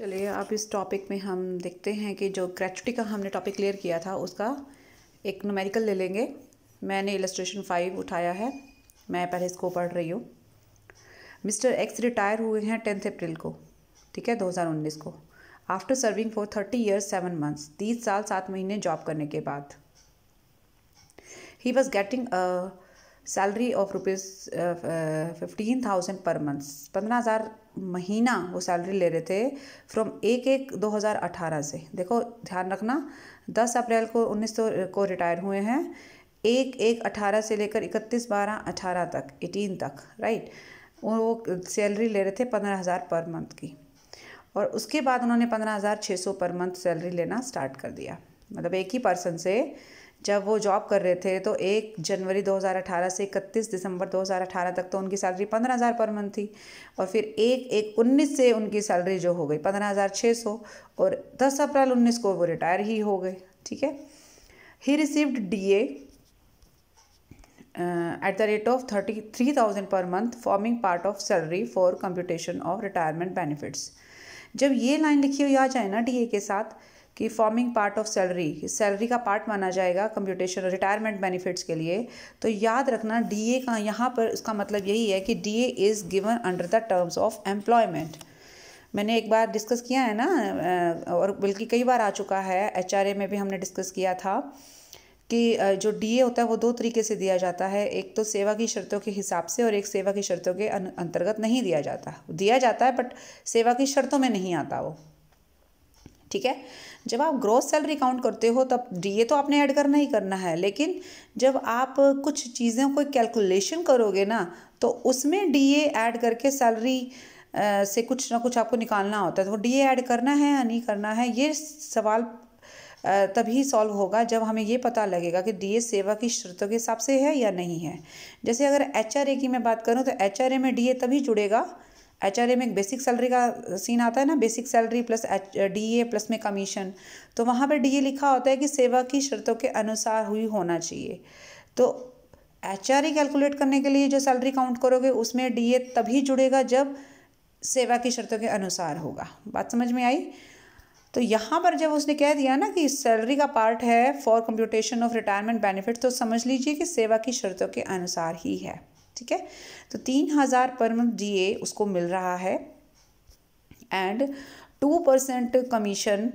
चलिए अब इस टॉपिक में हम देखते हैं कि जो ग्रेचुटी का हमने टॉपिक क्लियर किया था उसका एक नोमेरिकल ले लेंगे मैंने इलस्ट्रेशन फाइव उठाया है मैं पहले इसको पढ़ रही हूँ मिस्टर एक्स रिटायर हुए हैं टेंथ अप्रैल को ठीक है 2019 को after serving for thirty years seven months तीस साल सात महीने जॉब करने के बाद he was getting salary of rupees fifteen thousand per month पंद्रह हज़ार महीना वो सैलरी ले रहे थे फ्रॉम एक एक 2018 से देखो ध्यान रखना 10 अप्रैल को उन्नीस को रिटायर हुए हैं एक एक अठारह से लेकर इकतीस बारह अठारह तक एटीन तक राइट वो सैलरी ले रहे थे पंद्रह हज़ार पर मंथ की और उसके बाद उन्होंने पंद्रह हज़ार छः सौ पर मंथ सैलरी लेना स्टार्ट कर दिया मतलब एक ही पर्सन से जब वो जॉब कर रहे थे तो एक जनवरी 2018 से इकतीस दिसंबर 2018 तक तो उनकी सैलरी पंद्रह हज़ार पर मंथ थी और फिर एक एक उन्नीस से उनकी सैलरी जो हो गई पंद्रह हज़ार छः सौ और दस अप्रैल उन्नीस को वो रिटायर ही हो गए ठीक है he received D at the rate of thirty three thousand per month forming part of salary for computation of retirement benefits जब ये लाइन लिखी हुई आ जाए ना डी ए के साथ कि forming part of salary salary का पार्ट माना जाएगा कंप्यूटेशन रिटायरमेंट बेनिफिट्स के लिए तो याद रखना डीए का यहाँ पर उसका मतलब यही है कि DA is given under the terms of employment मैंने एक बार डिस्कस किया है ना और बल्कि कई बार आ चुका है एच में भी हमने डिस्कस किया था कि जो डीए होता है वो दो तरीके से दिया जाता है एक तो सेवा की शर्तों के हिसाब से और एक सेवा की शर्तों के अंतर्गत नहीं दिया जाता दिया जाता है बट सेवा की शर्तों में नहीं आता वो ठीक है जब आप ग्रोथ सैलरी काउंट करते हो तब ये तो आपने ऐड करना ही करना है लेकिन जब आप कुछ चीज़ों को कैलकुलेशन करोगे ना तो उसमें डी ऐड करके सैलरी से कुछ ना कुछ आपको निकालना होता है तो डी ऐड करना है या नहीं करना है ये सवाल तभी सॉल्व होगा जब हमें ये पता लगेगा कि डीए सेवा की शर्तों के हिसाब से है या नहीं है जैसे अगर एच की मैं बात करूँ तो एच में डीए तभी जुड़ेगा एच आर ए में बेसिक सैलरी का सीन आता है ना basic salary plus H D A plus में कमीशन तो वहाँ पर डी ए लिखा होता है कि सेवा की शर्तों के अनुसार हुई होना चाहिए तो एच आर ए कैलकुलेट करने के लिए जो सैलरी काउंट करोगे उसमें डी ए तभी जुड़ेगा जब सेवा की शर्तों के अनुसार होगा बात समझ में आई तो यहाँ पर जब उसने कह दिया ना कि सैलरी का पार्ट है for computation of retirement benefit तो समझ लीजिए कि सेवा की शर्तों के अनुसार ही है ठीक है तो तीन हज़ार पर मंथ डी उसको मिल रहा है and two percent commission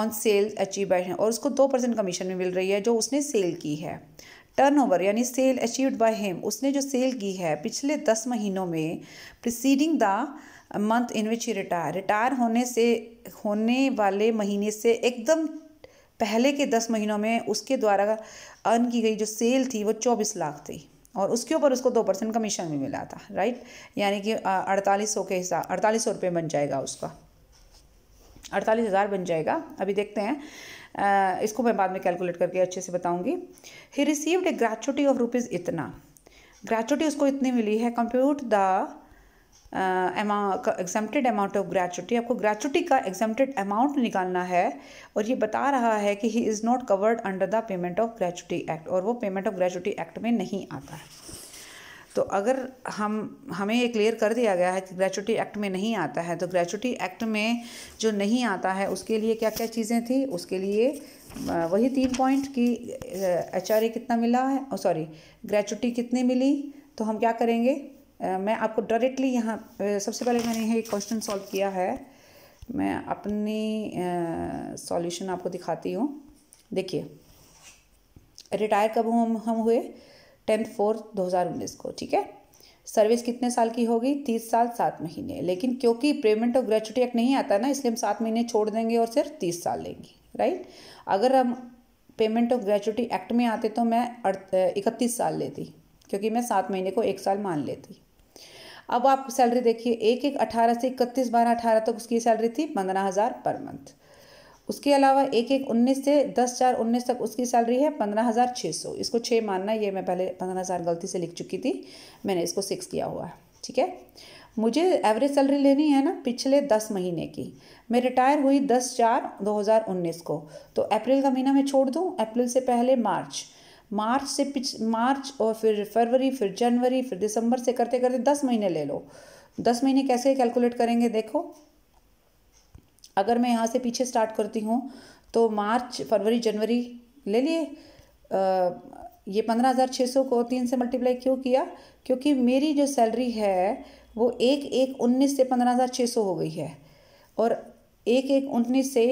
on sale achieve by और उसको दो परसेंट कमीशन में मिल रही है जो उसने सेल की है टर्नओवर यानी सेल अचीव्ड बाय हिम उसने जो सेल की है पिछले दस महीनों में preceding the month in which retire retire होने से होने वाले महीने से एकदम पहले के दस महीनों में उसके द्वारा अर्न की गई जो सेल थी वो चौबीस लाख थी और उसके ऊपर उसको दो परसेंट कमीशन भी मिला था राइट यानी कि अड़तालीस सौ के हिसाब अड़तालीस सौ रुपये बन जाएगा उसका अड़तालीस हज़ार बन जाएगा अभी देखते हैं आ, इसको मैं बाद में कैलकुलेट करके अच्छे से बताऊंगी he received a gratuity of rupees इतना ग्रेचुटी उसको इतनी मिली है compute the exempted amount of gratuity आपको ग्रेचुटी का एग्जाम्प्टेड अमाउंट निकालना है और ये बता रहा है कि he is not covered under the payment of gratuity act और वो पेमेंट ऑफ ग्रेचुटी एक्ट में नहीं आता है तो अगर हम हमें ये क्लियर कर दिया गया है कि ग्रेचुटी एक्ट में नहीं आता है तो ग्रेचुटी एक्ट में जो नहीं आता है उसके लिए क्या क्या चीज़ें थी उसके लिए वही तीन पॉइंट कि एच कितना मिला है सॉरी ग्रेचुटी कितनी मिली तो हम क्या करेंगे मैं आपको डायरेक्टली यहाँ सबसे पहले मैंने ये क्वेश्चन सॉल्व किया है मैं अपनी सॉल्यूशन आपको दिखाती हूँ देखिए रिटायर कब हम हम हुए टेंथ फोर दो हज़ार उन्नीस को ठीक है सर्विस कितने साल की होगी तीस साल सात महीने लेकिन क्योंकि पेमेंट ऑफ ग्रेचुटी एक्ट नहीं आता ना इसलिए हम सात महीने छोड़ देंगे और सिर्फ तीस साल लेंगे राइट अगर हम पेमेंट ऑफ ग्रेचुटी एक्ट में आते तो मैं इकतीस साल लेती क्योंकि मैं सात महीने को एक साल मान लेती अब आप सैलरी देखिए एक एक अठारह से इकतीस बारह अठारह तक उसकी सैलरी थी पंद्रह हज़ार पर मंथ उसके अलावा एक एक उन्नीस से दस चार उन्नीस तक उसकी सैलरी है पंद्रह हज़ार छः सौ इसको छः मानना ये मैं पहले पंद्रह हज़ार गलती से लिख चुकी थी मैंने इसको सिक्स किया हुआ है ठीक है मुझे एवरेज सैलरी लेनी है ना पिछले दस महीने की मैं रिटायर हुई दस चार दो हज़ार उन्नीस को तो अप्रैल का महीना मैं छोड़ दूँ अप्रैल से पहले मार्च मार्च से पिछ मार्च और फिर फरवरी फिर जनवरी फिर दिसंबर से करते करते दस महीने ले लो दस महीने कैसे कैलकुलेट करेंगे देखो अगर मैं यहाँ से पीछे स्टार्ट करती हूँ तो मार्च फरवरी जनवरी ले लिए ये पंद्रह हज़ार छः सौ को तीन से मल्टीप्लाई क्यों किया क्योंकि मेरी जो सैलरी है वो एक एक उन्नीस से पंद्रह हज़ार छः सौ हो गई है और एक एक उन्नीस से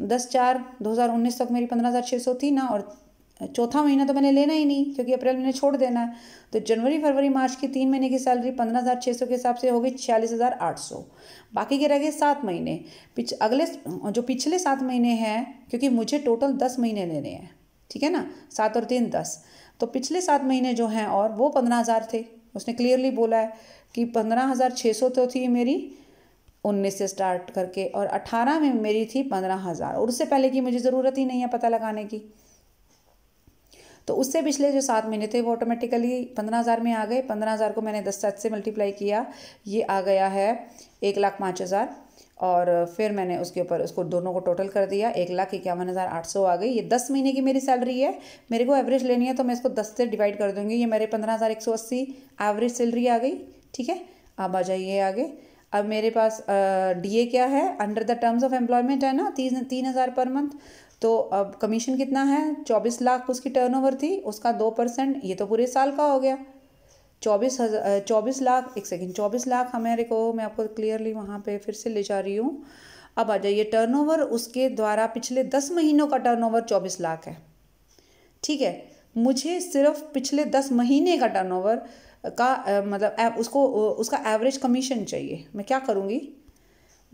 दस चार दो हज़ार उन्नीस तक मेरी पंद्रह हज़ार छः सौ थी ना और चौथा महीना तो मैंने लेना ही नहीं क्योंकि अप्रैल मैंने छोड़ देना है तो जनवरी फरवरी मार्च की तीन महीने की सैलरी पंद्रह हज़ार छः सौ के हिसाब से होगी छियालीस हज़ार आठ सौ बाकी के रह गए सात महीने पिछ अगले जो पिछले सात महीने हैं क्योंकि मुझे टोटल दस महीने लेने हैं ठीक है ना सात और तीन दस तो पिछले सात महीने जो हैं और वो पंद्रह हज़ार थे उसने क्लियरली बोला है कि पंद्रह हज़ार छः सौ तो थी मेरी उन्नीस से स्टार्ट करके और अठारह में मेरी थी पंद्रह हज़ार और उससे पहले की मुझे ज़रूरत ही नहीं है पता लगाने की तो उससे पिछले जो सात महीने थे वो ऑटोमेटिकली पंद्रह हज़ार में आ गए पंद्रह हज़ार को मैंने दस सात से मल्टीप्लाई किया ये आ गया है एक लाख पाँच हज़ार और फिर मैंने उसके ऊपर उसको दोनों को टोटल कर दिया एक लाख इक्यावन हज़ार आठ सौ आ गई ये दस महीने की मेरी सैलरी है मेरे को एवरेज लेनी है तो मैं इसको दस से डिवाइड कर दूँगी ये मेरे पंद्रह हज़ार एक सौ अस्सी एवरेज सैलरी आ गई ठीक है अब आ जाइए आगे अब मेरे पास डी ए क्या है under the terms of employment है ना तीन तीन हज़ार पर मंथ तो अब कमीशन कितना है चौबीस लाख उसकी टर्नओवर थी उसका दो परसेंट ये तो पूरे साल का हो गया चौबीस हज़ार चौबीस लाख एक सेकेंड चौबीस लाख हमारे को मैं आपको क्लियरली वहाँ पे फिर से ले जा रही हूँ अब आ जाइए टर्नओवर उसके द्वारा पिछले दस महीनों का टर्नओवर चौबीस लाख है ठीक है मुझे सिर्फ पिछले दस महीने का टर्नओवर का मतलब उसको उसका एवरेज कमीशन चाहिए मैं क्या करूँगी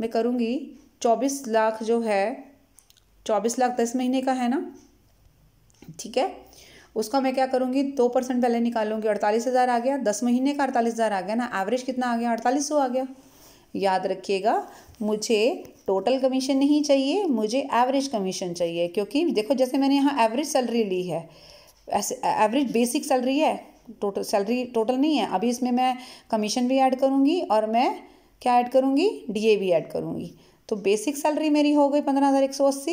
मैं करूँगी चौबीस लाख जो है चौबीस लाख दस महीने का है ना ठीक है उसका मैं क्या करूँगी दो परसेंट पहले निकालूंगी अड़तालीस हज़ार आ गया दस महीने का अड़तालीस हज़ार आ गया ना एवरेज कितना आ गया अड़तालीस सौ आ गया याद रखिएगा मुझे टोटल कमीशन नहीं चाहिए मुझे एवरेज कमीशन चाहिए क्योंकि देखो जैसे मैंने यहाँ एवरेज सैलरी ली है ऐसे एवरेज बेसिक सैलरी है टोटल सैलरी टोटल नहीं है अभी इसमें मैं कमीशन भी ऐड करूँगी और मैं क्या ऐड करूँगी डी भी ऐड करूँगी तो बेसिक सैलरी मेरी हो गई पंद्रह हज़ार एक सौ अस्सी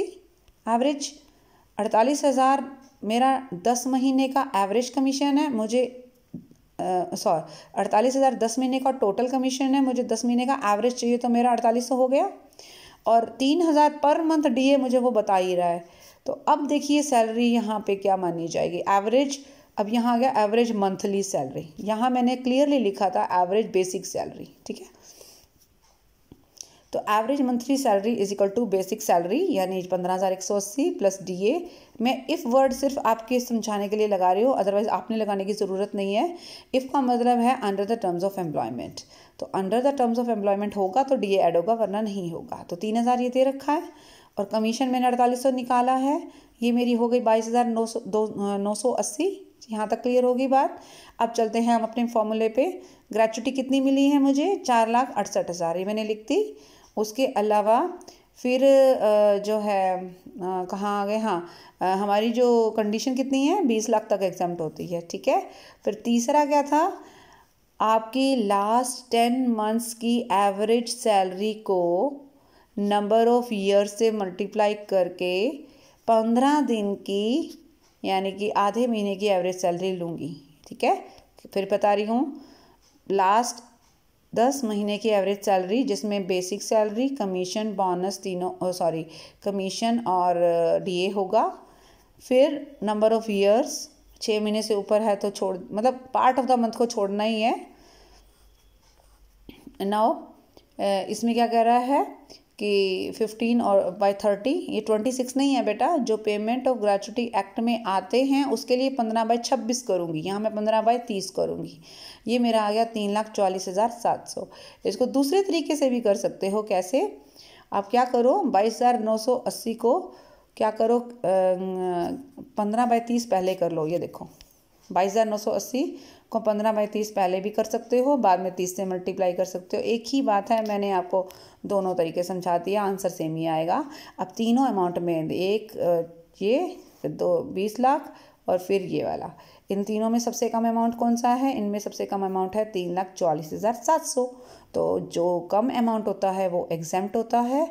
एवरेज अड़तालीस हज़ार मेरा दस महीने का एवरेज कमीशन है मुझे सॉरी अड़तालीस हज़ार दस महीने का टोटल कमीशन है मुझे दस महीने का एवरेज चाहिए तो मेरा अड़तालीस सौ हो गया और तीन हज़ार पर मंथ डीए मुझे वो बता ही रहा है तो अब देखिए सैलरी यहाँ पे क्या मानी जाएगी एवरेज अब यहाँ आ गया एवरेज मंथली सैलरी यहाँ मैंने क्लियरली लिखा था एवरेज बेसिक सैलरी ठीक है तो average monthly salary is equal to basic salary यानी पंद्रह हज़ार एक सौ अस्सी प्लस डी ए मैं इफ़ वर्ड सिर्फ आपके समझाने के लिए लगा रही हूँ अदरवाइज आपने लगाने की ज़रूरत नहीं है इफ़ का मतलब है under the terms of employment तो under the terms of employment होगा तो डी एड होगा वरना नहीं होगा तो तीन हज़ार ये दे रखा है और कमीशन मैंने अड़तालीस सौ निकाला है ये मेरी हो गई बाईस हज़ार नौ सौ दो नौ सौ अस्सी यहाँ तक क्लियर होगी बात अब चलते हैं हम अपने फॉर्मूले पे ग्रेचुटी कितनी मिली है मुझे चार लाख अड़सठ हज़ार ये मैंने लिख दी उसके अलावा फिर जो है कहाँ आ गए हाँ हमारी जो कंडीशन कितनी है बीस लाख तक एग्जाम होती है ठीक है फिर तीसरा क्या था आपकी लास्ट टेन मंथ्स की एवरेज सैलरी को नंबर ऑफ ईयर से मल्टीप्लाई करके पंद्रह दिन की यानी कि आधे महीने की एवरेज सैलरी लूँगी ठीक है फिर बता रही हूँ लास्ट दस महीने की एवरेज सैलरी जिसमें बेसिक सैलरी कमीशन बोनस तीनों सॉरी कमीशन और डीए होगा फिर नंबर ऑफ़ ईयर्स छः महीने से ऊपर है तो छोड़ मतलब पार्ट ऑफ द मंथ को छोड़ना ही है नाउ इसमें क्या कह रहा है कि 15 और बाय 30 ये 26 नहीं है बेटा जो पेमेंट ऑफ ग्रेचुटी एक्ट में आते हैं उसके लिए 15 बाय 26 करूँगी यहाँ मैं 15 बाय 30 करूँगी ये मेरा आ गया तीन लाख चालीस हज़ार सात सौ इसको दूसरे तरीके से भी कर सकते हो कैसे आप क्या करो बाईस हज़ार नौ सौ अस्सी को क्या करो अं, पंद्रह बाय तीस पहले कर लो ये देखो बाईस हज़ार नौ सौ अस्सी को पंद्रह बाई तीस पहले भी कर सकते हो बाद में तीस से मल्टीप्लाई कर सकते हो एक ही बात है मैंने आपको दोनों तरीके समझा दिया आंसर सेम ही आएगा अब तीनों अमाउंट में एक ये फिर दो बीस लाख और फिर ये वाला इन तीनों में सबसे कम अमाउंट कौन सा है इनमें सबसे कम अमाउंट है तीन लाख चालीस हज़ार सात सौ तो जो कम अमाउंट होता है वो एग्जैम्ट होता है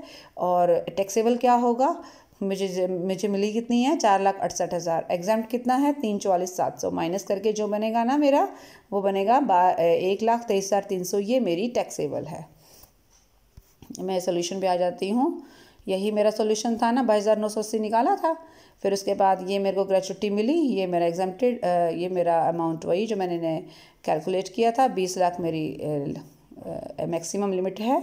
और टैक्सेबल क्या होगा मुझे मुझे मिली कितनी है चार लाख अड़सठ हज़ार एग्जाम कितना है तीन चौवालीस सात सौ माइनस करके जो बनेगा ना मेरा वो बनेगा बा एक लाख तेईस हज़ार तीन सौ ये मेरी टैक्सेबल है मैं सोल्यूशन पे आ जाती हूँ यही मेरा सोल्यूशन था ना बाईस हज़ार नौ सौ अस्सी निकाला था फिर उसके बाद ये मेरे को ग्रेचुटी मिली ये मेरा एग्जामटेड ये मेरा अमाउंट वही जो मैंने कैलकुलेट किया था बीस लाख मेरी मैक्सिमम लिमिट है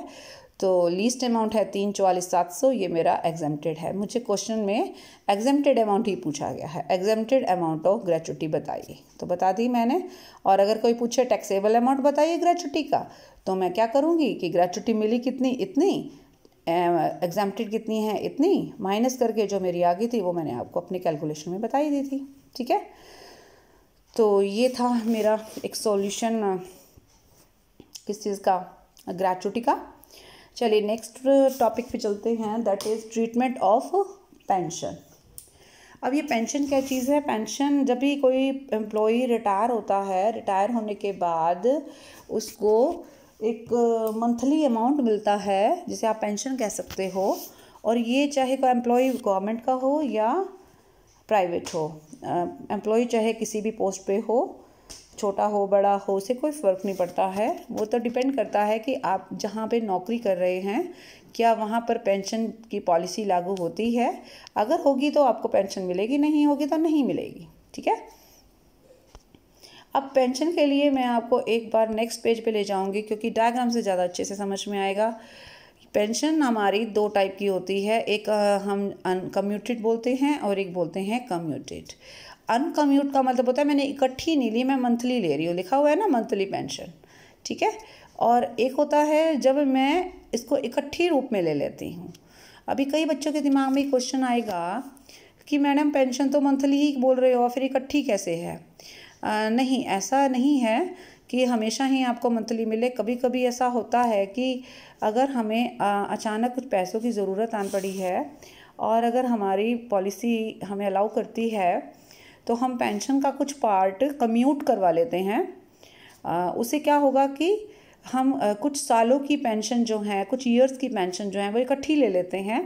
तो लीस्ट अमाउंट है तीन चवालीस सात सौ ये मेरा एग्जेम्प्टेड है मुझे क्वेश्चन में एग्जेम्प्टेड अमाउंट ही पूछा गया है एग्जेम्प्टेड अमाउंट ऑफ ग्रेचुटी बताइए तो बता दी मैंने और अगर कोई पूछे टैक्सेबल अमाउंट बताइए ग्रेचुटी का तो मैं क्या करूँगी कि ग्रेचुटी मिली कितनी इतनी एग्जाम्प्टेड कितनी है इतनी माइनस करके जो मेरी आ गई थी वो मैंने आपको अपने कैलकुलेशन में बताई दी थी ठीक है तो ये था मेरा एक सॉल्यूशन किस चीज़ का ग्रेचुटी का चलिए नेक्स्ट टॉपिक पे चलते हैं that is treatment of pension अब ये पेंशन क्या चीज़ है पेंशन जब भी कोई एम्प्लॉई रिटायर होता है रिटायर होने के बाद उसको एक मंथली अमाउंट मिलता है जिसे आप पेंशन कह सकते हो और ये चाहे कोई एम्प्लॉय गवर्नमेंट का हो या प्राइवेट हो एम्प्लॉय चाहे किसी भी पोस्ट पे हो छोटा हो बड़ा हो उसे कोई फ़र्क नहीं पड़ता है वो तो डिपेंड करता है कि आप जहाँ पे नौकरी कर रहे हैं क्या वहाँ पर पेंशन की पॉलिसी लागू होती है अगर होगी तो आपको पेंशन मिलेगी नहीं होगी तो नहीं मिलेगी ठीक है अब पेंशन के लिए मैं आपको एक बार नेक्स्ट पेज पे ले जाऊंगी क्योंकि डायग्राम से ज़्यादा अच्छे से समझ में आएगा पेंशन हमारी दो टाइप की होती है एक हम अनकम्यूटेड बोलते हैं और एक बोलते हैं कम्यूटेड अनकम्यूट का मतलब होता है मैंने इकट्ठी नहीं ली मैं मंथली ले रही हूँ लिखा हुआ है ना मंथली पेंशन ठीक है और एक होता है जब मैं इसको इकट्ठी रूप में ले लेती हूँ अभी कई बच्चों के दिमाग में क्वेश्चन आएगा कि मैडम पेंशन तो मंथली ही बोल रहे हो फिर इकट्ठी कैसे है आ, नहीं ऐसा नहीं है कि हमेशा ही आपको मंथली मिले कभी कभी ऐसा होता है कि अगर हमें अचानक कुछ पैसों की ज़रूरत आन पड़ी है और अगर हमारी पॉलिसी हमें अलाउ करती है तो हम पेंशन का कुछ पार्ट कम्यूट करवा लेते हैं उससे क्या होगा कि हम कुछ सालों की पेंशन जो है कुछ ईयर्स की पेंशन जो है वो इकट्ठी ले लेते हैं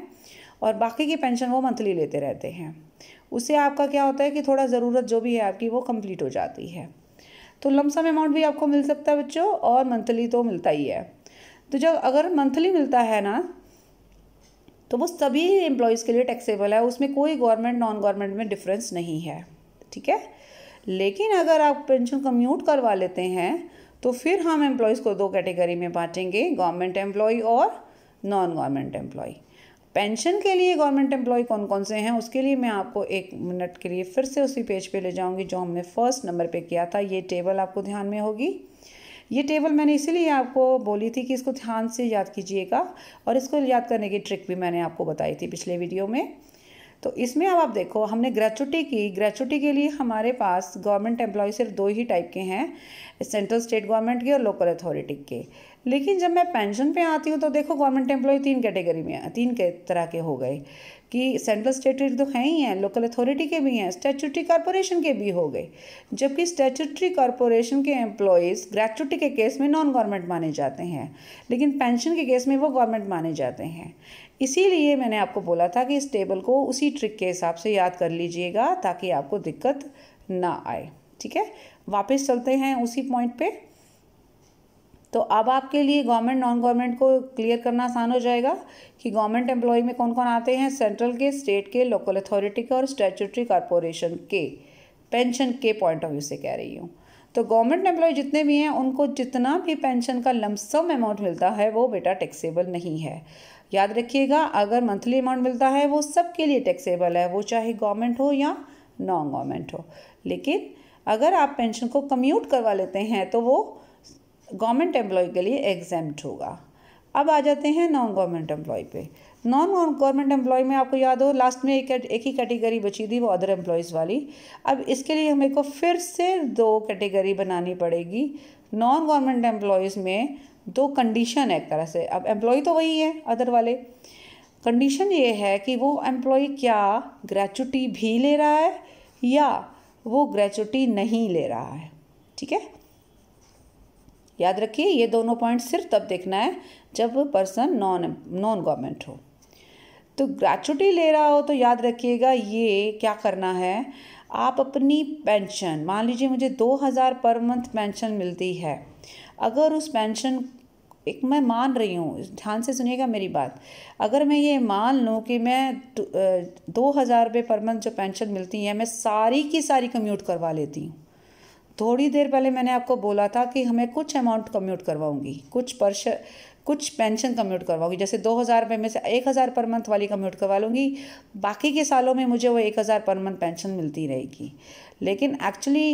और बाकी की पेंशन वो मंथली लेते रहते हैं उससे आपका क्या होता है कि थोड़ा ज़रूरत जो भी है आपकी वो कंप्लीट हो जाती है तो लमसम अमाउंट भी आपको मिल सकता है बच्चों और मंथली तो मिलता ही है तो जब अगर मंथली मिलता है ना तो वो सभी एम्प्लॉयज़ के लिए टैक्सेबल है उसमें कोई गवर्नमेंट नॉन गवर्नमेंट में डिफरेंस नहीं है ठीक है लेकिन अगर आप पेंशन कम्यूट करवा लेते हैं तो फिर हम एम्प्लॉयज़ को दो कैटेगरी में बांटेंगे गवर्नमेंट एम्प्लॉय और नॉन गवर्नमेंट एम्प्लॉय पेंशन के लिए गवर्नमेंट एम्प्लॉय कौन कौन से हैं उसके लिए मैं आपको एक मिनट के लिए फिर से उसी पेज पे ले जाऊंगी जो हमने फर्स्ट नंबर पे किया था ये टेबल आपको ध्यान में होगी ये टेबल मैंने इसीलिए आपको बोली थी कि इसको ध्यान से याद कीजिएगा और इसको याद करने की ट्रिक भी मैंने आपको बताई थी पिछले वीडियो में तो इसमें अब आप देखो हमने ग्रेचुटी की ग्रेचुटी के लिए हमारे पास गवर्नमेंट एम्प्लॉय सिर्फ दो ही टाइप के हैं सेंट्रल स्टेट गवर्नमेंट के और लोकल अथॉरिटी के लेकिन जब मैं पेंशन पे आती हूँ तो देखो गवर्नमेंट एम्प्लॉय तीन कैटेगरी में तीन के तरह के हो गए कि सेंट्रल स्टेट तो हैं ही हैं लोकल अथॉरिटी के भी हैं स्टैचूटरी कॉरपोरेशन के भी हो गए जबकि स्टैचूटरी कॉरपोरेशन के एम्प्लॉयज़ ग्रेचुटी के केस में नॉन गवर्नमेंट माने जाते हैं लेकिन पेंशन के केस में वो गवर्नमेंट माने जाते हैं इसीलिए मैंने आपको बोला था कि इस टेबल को उसी ट्रिक के हिसाब से याद कर लीजिएगा ताकि आपको दिक्कत ना आए ठीक है वापस चलते हैं उसी पॉइंट पे तो अब आपके लिए गवर्नमेंट नॉन गवर्नमेंट को क्लियर करना आसान हो जाएगा कि गवर्नमेंट एम्प्लॉय में कौन कौन आते हैं सेंट्रल के स्टेट के लोकल अथॉरिटी के और स्टैचूटरी कॉरपोरेशन के पेंशन के पॉइंट ऑफ व्यू से कह रही हूँ तो गवर्नमेंट एम्प्लॉय जितने भी हैं उनको जितना भी पेंशन का लमसम अमाउंट मिलता है वो बेटा टैक्सेबल नहीं है याद रखिएगा अगर मंथली अमाउंट मिलता है वो सबके लिए टैक्सेबल है वो चाहे गवर्नमेंट हो या नॉन गवर्नमेंट हो लेकिन अगर आप पेंशन को कम्यूट करवा लेते हैं तो वो गवर्नमेंट एम्प्लॉय के लिए एग्जैम्प्ट होगा अब आ जाते हैं नॉन गवर्नमेंट एम्प्लॉय पे नॉन गवर्नमेंट एम्प्लॉय में आपको याद हो लास्ट में एक एक ही कैटेगरी बची थी वो अदर एम्प्लॉयज़ वाली अब इसके लिए हमें को फिर से दो कैटेगरी बनानी पड़ेगी नॉन गवर्नमेंट एम्प्लॉयज़ में दो कंडीशन है एक तरह से अब एम्प्लॉय तो वही है अदर वाले कंडीशन ये है कि वो एम्प्लॉय क्या ग्रेचुटी भी ले रहा है या वो ग्रेचुटी नहीं ले रहा है ठीक है याद रखिए ये दोनों पॉइंट सिर्फ तब देखना है जब पर्सन नॉन नॉन गवर्नमेंट हो तो ग्रेचुटी ले रहा हो तो याद रखिएगा ये क्या करना है आप अपनी पेंशन मान लीजिए मुझे दो हज़ार पर मंथ पेंशन मिलती है अगर उस पेंशन एक मैं मान रही हूँ ध्यान से सुनिएगा मेरी बात अगर मैं ये मान लूँ कि मैं दो हज़ार रुपये पर मंथ जो पेंशन मिलती है मैं सारी की सारी कम्यूट करवा लेती हूँ थोड़ी देर पहले मैंने आपको बोला था कि हमें कुछ अमाउंट कम्यूट करवाऊँगी कुछ पर्श कुछ पेंशन कम्यूट करवाऊँगी जैसे दो हज़ार रुपये में से एक हज़ार पर मंथ वाली कम्यूट करवा लूँगी बाकी के सालों में मुझे वो एक हज़ार पर मंथ पेंशन मिलती रहेगी लेकिन एक्चुअली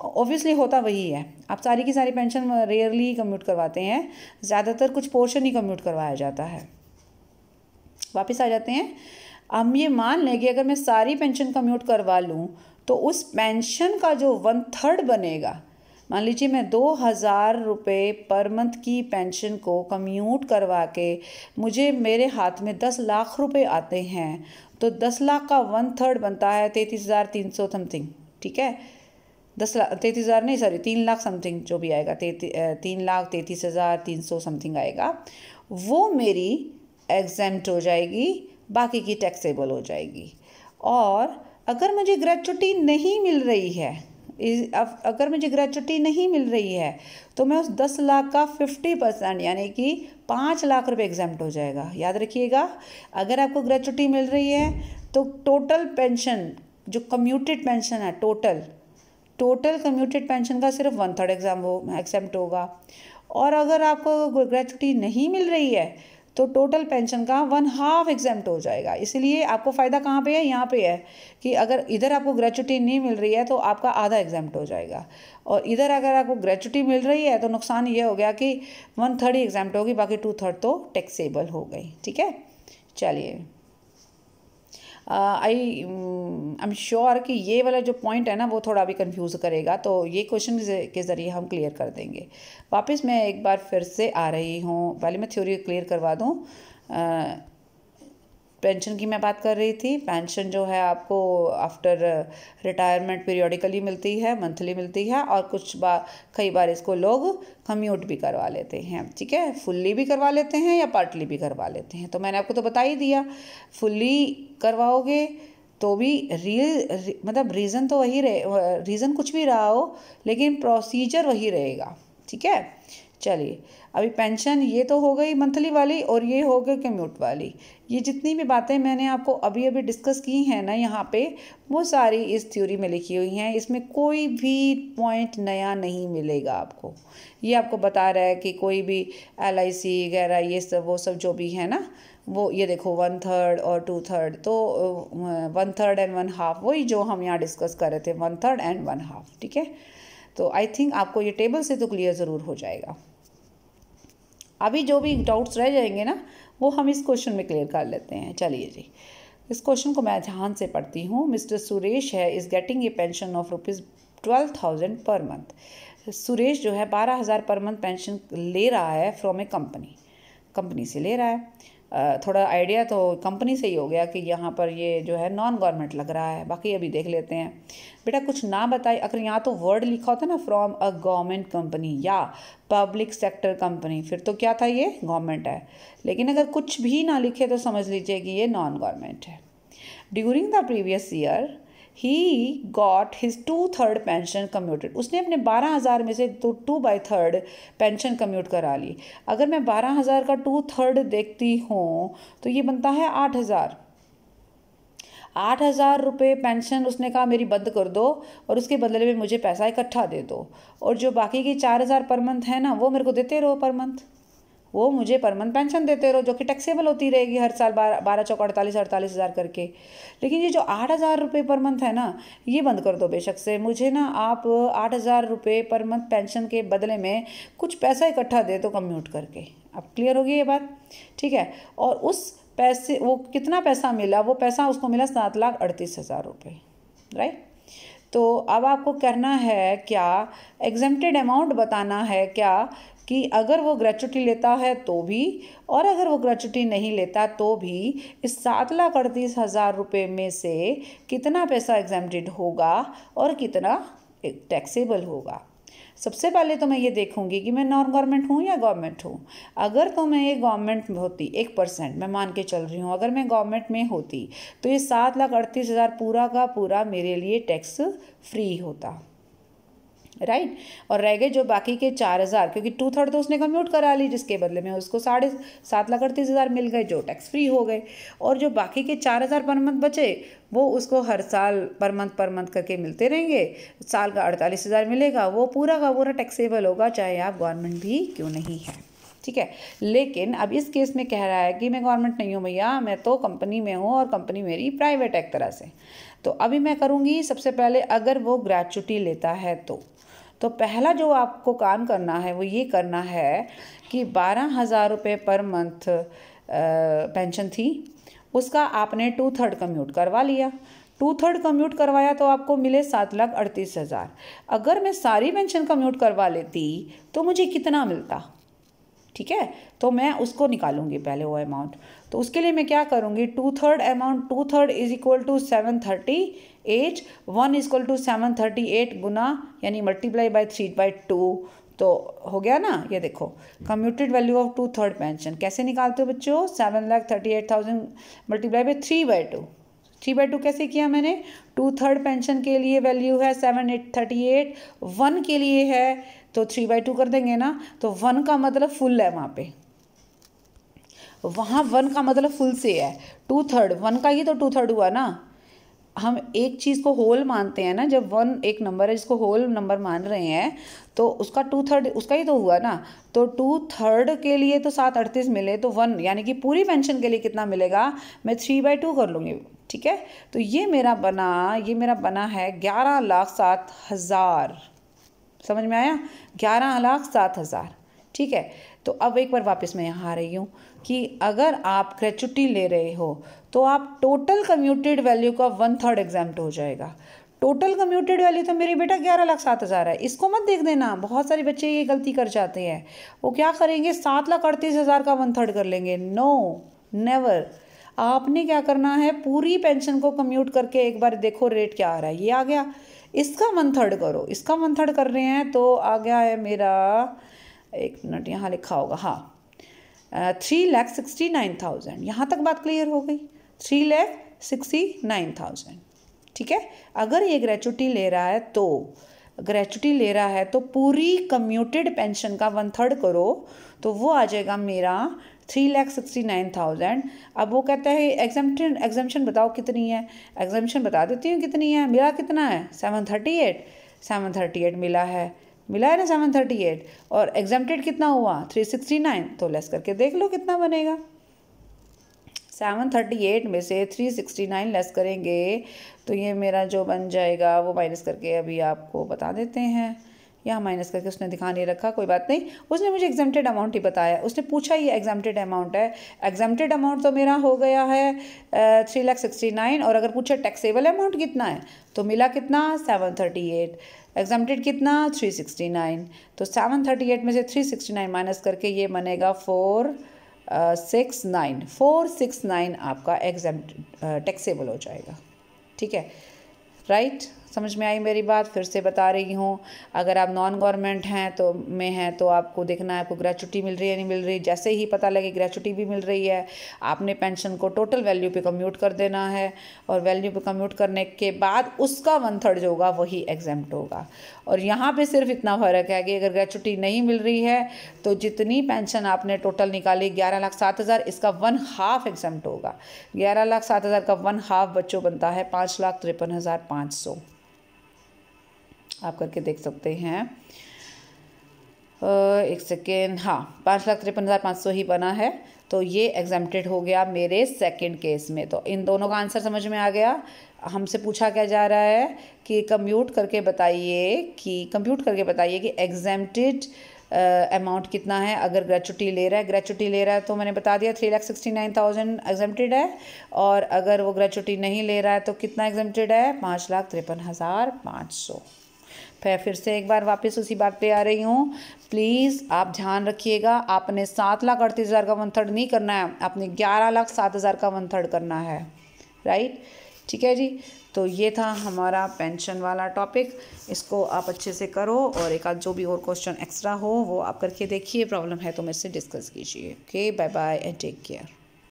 ऑब्वियसली होता वही है आप सारी की सारी पेंशन रेयरली ही कम्यूट करवाते हैं ज़्यादातर कुछ पोर्शन ही कम्यूट करवाया जाता है वापस आ जाते हैं हम ये मान लें कि अगर मैं सारी पेंशन कम्यूट करवा लूँ तो उस पेंशन का जो वन थर्ड बनेगा मान लीजिए मैं दो हज़ार रुपये पर मंथ की पेंशन को कम्यूट करवा के मुझे मेरे हाथ में दस लाख रुपए आते हैं तो दस लाख का वन थर्ड बनता है तैंतीस हज़ार तीन सौ समथिंग ठीक है दस लाख तैंतीस हज़ार नहीं सॉरी तीन लाख समथिंग जो भी आएगा तीन लाख तैंतीस हज़ार तीन सौ समथिंग आएगा वो मेरी एग्जेंट हो जाएगी बाकी की टैक्सेबल हो जाएगी और अगर मुझे ग्रेचुटी नहीं मिल रही है अगर मुझे ग्रेचुटी नहीं मिल रही है तो मैं उस दस लाख का फिफ्टी परसेंट यानी कि पाँच लाख रुपए एग्जेंट हो जाएगा याद रखिएगा अगर आपको ग्रेचुटी मिल रही है तो टोटल पेंशन जो कम्यूटेड पेंशन है टोटल टोटल कम्यूटेड पेंशन का सिर्फ वन थर्ड एग्जाम हो एक्सेप्ट होगा और अगर आपको ग्रेचुटी नहीं मिल रही है तो टोटल पेंशन का वन हाफ एग्जाम्प्ट हो जाएगा इसलिए आपको फ़ायदा कहाँ पे है यहाँ पे है कि अगर इधर आपको ग्रेचुटी नहीं मिल रही है तो आपका आधा एग्जाम्प्ट हो जाएगा और इधर अगर आपको ग्रेचुटी मिल रही है तो नुकसान ये हो गया कि वन थर्ड ही एग्जाम्ट होगी बाकी टू थर्ड तो टैक्सेबल हो गई ठीक है चलिए आई आई एम श्योर कि ये वाला जो पॉइंट है ना वो थोड़ा भी कंफ्यूज करेगा तो ये क्वेश्चन के ज़रिए हम क्लियर कर देंगे वापस मैं एक बार फिर से आ रही हूँ पहले मैं थ्योरी क्लियर करवा दूँ uh, पेंशन की मैं बात कर रही थी पेंशन जो है आपको आफ्टर रिटायरमेंट पीरियडिकली मिलती है मंथली मिलती है और कुछ बार कई बार इसको लोग कम्यूट भी करवा लेते हैं ठीक है फुल्ली भी करवा लेते हैं या पार्टली भी करवा लेते हैं तो मैंने आपको तो बता ही दिया फुल्ली करवाओगे तो भी रियल रि, मतलब रीज़न तो वही रहे रीज़न कुछ भी रहा हो लेकिन प्रोसीजर वही रहेगा ठीक है चलिए अभी पेंशन ये तो हो गई मंथली वाली और ये हो गई कम्यूट वाली ये जितनी भी बातें मैंने आपको अभी अभी डिस्कस की हैं ना यहाँ पे वो सारी इस थ्योरी में लिखी हुई हैं इसमें कोई भी पॉइंट नया नहीं मिलेगा आपको ये आपको बता रहा है कि कोई भी एल आई सी वगैरह ये सब वो सब जो भी है ना वो ये देखो वन थर्ड और टू थर्ड तो one third and one half वही जो हम यहाँ डिस्कस कर रहे थे one third and one half ठीक है तो आई थिंक आपको ये टेबल से तो क्लियर ज़रूर हो जाएगा अभी जो भी डाउट्स रह जाएंगे ना वो हम इस क्वेश्चन में क्लियर कर लेते हैं चलिए जी इस क्वेश्चन को मैं ध्यान से पढ़ती हूँ मिस्टर सुरेश है is getting a pension of rupees twelve thousand per month Suresh जो है बारह हज़ार पर मंथ पेंशन ले रहा है फ्रॉम ए कंपनी कंपनी से ले रहा है थोड़ा आइडिया तो कंपनी से ही हो गया कि यहाँ पर ये जो है नॉन गवर्नमेंट लग रहा है बाकी अभी देख लेते हैं बेटा कुछ ना बताए अगर यहाँ तो वर्ड लिखा होता ना फ्रॉम अ गवर्नमेंट कंपनी या पब्लिक सेक्टर कंपनी फिर तो क्या था ये गवर्नमेंट है लेकिन अगर कुछ भी ना लिखे तो समझ लीजिए कि ये नॉन गवर्नमेंट है during the previous year he got his two third pension commuted उसने अपने बारह हज़ार में से तो two by third pension commute करा ली अगर मैं बारह हज़ार का टू थर्ड देखती हूँ तो ये बनता है आठ हज़ार आठ हज़ार रुपये पेंशन उसने कहा मेरी बंद कर दो और उसके बदले में मुझे पैसा इकट्ठा दे दो और जो बाकी के चार हज़ार पर मंथ है ना वो मेरे को देते रहो पर मंथ वो मुझे पर मंथ पेंशन देते रहो जो कि टैक्सेबल होती रहेगी हर साल बारह बारह चौक अड़तालीस अड़तालीस हज़ार करके लेकिन ये जो आठ हज़ार रुपये पर मंथ है ना ये बंद कर दो बेशक से मुझे ना आप आठ हज़ार रुपये पर मंथ पेंशन के बदले में कुछ पैसा इकट्ठा दे दो कम्यूट करके अब क्लियर होगी ये बात ठीक है और उस पैसे वो कितना पैसा मिला वो पैसा उसको मिला सात लाख अड़तीस हज़ार रुपये राइट तो अब आपको करना है क्या एग्जेम्प्टेड अमाउंट बताना है क्या कि अगर वो ग्रेचुटी लेता है तो भी और अगर वो ग्रेचुटी नहीं लेता तो भी इस सात लाख अड़तीस हज़ार रुपये में से कितना पैसा एग्जामेटेड होगा और कितना टैक्सेबल होगा सबसे पहले तो मैं ये देखूंगी कि मैं नॉन गवर्नमेंट हूँ या गवर्नमेंट हूँ अगर तो मैं ये गवर्नमेंट में होती एक परसेंट मैं मान के चल रही हूँ अगर मैं गवर्नमेंट में होती तो ये सात लाख अड़तीस हज़ार पूरा का पूरा मेरे लिए टैक्स फ्री होता राइट और रह गए जो बाकी के चार हज़ार क्योंकि टू थर्ड तो उसने कम्यूट करा ली जिसके बदले में उसको साढ़े सात लाख अड़तीस हज़ार मिल गए जो टैक्स फ्री हो गए और जो बाकी के चार हज़ार पर मंथ बचे वो उसको हर साल पर मंथ पर मंथ करके मिलते रहेंगे साल का अड़तालीस हज़ार मिलेगा वो पूरा का पूरा टैक्सेबल होगा चाहे आप गवर्नमेंट भी क्यों नहीं है ठीक है लेकिन अब इस केस में कह रहा है कि मैं गवर्नमेंट नहीं हूँ भैया मैं तो कंपनी में हूँ और कंपनी मेरी प्राइवेट है एक तरह से तो अभी मैं करूँगी सबसे पहले अगर वो ग्रेचुटी लेता है तो तो पहला जो आपको काम करना है वो ये करना है कि बारह हज़ार रुपये पर मंथ पेंशन थी उसका आपने टू थर्ड कम्यूट करवा लिया टू थर्ड कम्यूट करवाया तो आपको मिले सात लाख अड़तीस हज़ार अगर मैं सारी पेंशन कम्यूट करवा लेती तो मुझे कितना मिलता ठीक है तो मैं उसको निकालूंगी पहले वो अमाउंट तो उसके लिए मैं क्या करूँगी two third amount two third is equal to seven thirty eight one is equal to seven thirty eight गुना यानी multiply by three by two तो हो गया ना ये देखो commuted value of two third pension कैसे निकालते हो बच्चों seven lakh thirty eight thousand multiply by three by two three by two कैसे किया मैंने टू थर्ड पेंशन के लिए वैल्यू है seven eight thirty eight one के लिए है तो थ्री बाई टू कर देंगे ना तो वन का मतलब फुल है वहाँ पे वहाँ वन का मतलब फुल से है टू थर्ड वन का ही तो टू थर्ड हुआ ना हम एक चीज़ को होल मानते हैं ना जब वन एक नंबर है जिसको होल नंबर मान रहे हैं तो उसका टू थर्ड उसका ही तो हुआ ना तो टू थर्ड के लिए तो सात अड़तीस मिले तो वन यानी कि पूरी पेंशन के लिए कितना मिलेगा मैं थ्री बाई टू कर लूँगी ठीक है तो ये मेरा बना ये मेरा बना है ग्यारह लाख सात हज़ार समझ में आया ग्यारह लाख सात हज़ार ठीक है तो अब एक बार वापस मैं यहाँ आ रही हूँ कि अगर आप ग्रेचुटी ले रहे हो तो आप टोटल कम्यूटेड वैल्यू का वन थर्ड एग्जाम्ट हो जाएगा टोटल कम्यूटेड वैल्यू तो मेरे बेटा ग्यारह लाख सात हज़ार है इसको मत देख देना बहुत सारे बच्चे ये गलती कर जाते हैं वो क्या करेंगे सात लाख अड़तीस हज़ार का वन थर्ड कर लेंगे नो नेवर आपने क्या करना है पूरी पेंशन को कम्यूट करके एक बार देखो रेट क्या आ रहा है ये आ गया इसका वन थर्ड करो इसका वन थर्ड कर रहे हैं तो आ गया है मेरा एक मिनट यहाँ लिखा होगा हाँ three lakh sixty nine thousand यहाँ तक बात क्लियर हो गई three lakh sixty nine thousand ठीक है अगर ये ग्रेचुटी ले रहा है तो ग्रेचुटी ले रहा है तो पूरी कम्यूटेड पेंशन का वन थर्ड करो तो वो आ जाएगा मेरा three lakh sixty nine thousand अब वो कहता है एग्जामशन एग्जामेशन बताओ कितनी है एग्जामेशन बता देती हूँ कितनी है मिला कितना है seven thirty eight seven thirty eight मिला है मिला है ना सेवन थर्टी एट और एग्जामटेड कितना हुआ थ्री सिक्सटी नाइन तो लेस करके देख लो कितना बनेगा सेवन थर्टी एट में से थ्री सिक्सटी नाइन लेस करेंगे तो ये मेरा जो बन जाएगा वो माइनस करके अभी आपको बता देते हैं यहाँ माइनस करके उसने दिखा नहीं रखा कोई बात नहीं उसने मुझे एग्जामटेड अमाउंट ही बताया उसने पूछा ये एग्जामटेड अमाउंट है एग्जामटेड अमाउंट तो मेरा हो गया है थ्री लाख सिक्सटी नाइन और अगर पूछे टैक्सेबल अमाउंट कितना है तो मिला कितना सेवन थर्टी एट एग्जामेड कितना 369 तो 738 में से 369 माइनस करके ये बनेगा four six nine four six nine आपका एग्जाम टैक्सेबल uh, हो जाएगा ठीक है राइट right? समझ में आई मेरी बात फिर से बता रही हूँ अगर आप नॉन गवर्नमेंट हैं तो में हैं तो आपको देखना है आपको ग्रेचुटी मिल रही है नहीं मिल रही जैसे ही पता लगे ग्रेचुटी भी मिल रही है आपने पेंशन को टोटल वैल्यू पे कम्यूट कर देना है और वैल्यू पे कम्यूट करने के बाद उसका वन थर्ड जो होगा वही एग्जाम्प्ट होगा और यहाँ पर सिर्फ इतना फ़र्क है कि अगर ग्रेचुटी नहीं मिल रही है तो जितनी पेंशन आपने टोटल निकाली ग्यारह लाख सात हज़ार इसका वन हाफ एग्जाम्प्ट होगा ग्यारह लाख सात हज़ार का वन हाफ बच्चों बनता है पाँच लाख तिरपन हज़ार पाँच सौ आप करके देख सकते हैं एक सेकेंड हाँ पाँच लाख तिरपन हज़ार पाँच सौ ही बना है तो ये एग्जामटेड हो गया मेरे सेकेंड केस में तो इन दोनों का आंसर समझ में आ गया हमसे पूछा क्या जा रहा है कि कम्यूट करके बताइए कि कम्प्यूट करके बताइए कि एग्जामटेड अमाउंट कितना है अगर ग्रेचुटी ले रहा है ग्रेचुटी ले रहा है तो मैंने बता दिया three lakh sixty nine thousand exempted है और अगर वो ग्रेचुटी नहीं ले रहा है तो कितना एग्जामटेड है पाँच लाख तिरपन हज़ार पाँच सौ मैं फिर से एक बार वापस उसी बात पे आ रही हूँ प्लीज़ आप ध्यान रखिएगा आपने सात लाख अड़तीस हज़ार का वन थर्ड नहीं करना है आपने ग्यारह लाख सात हज़ार का वन थर्ड करना है राइट ठीक है जी तो ये था हमारा पेंशन वाला टॉपिक इसको आप अच्छे से करो और एक आध जो भी और क्वेश्चन एक्स्ट्रा हो वो आप करके देखिए प्रॉब्लम है तो मेरे से डिस्कस कीजिए okay bye bye and take care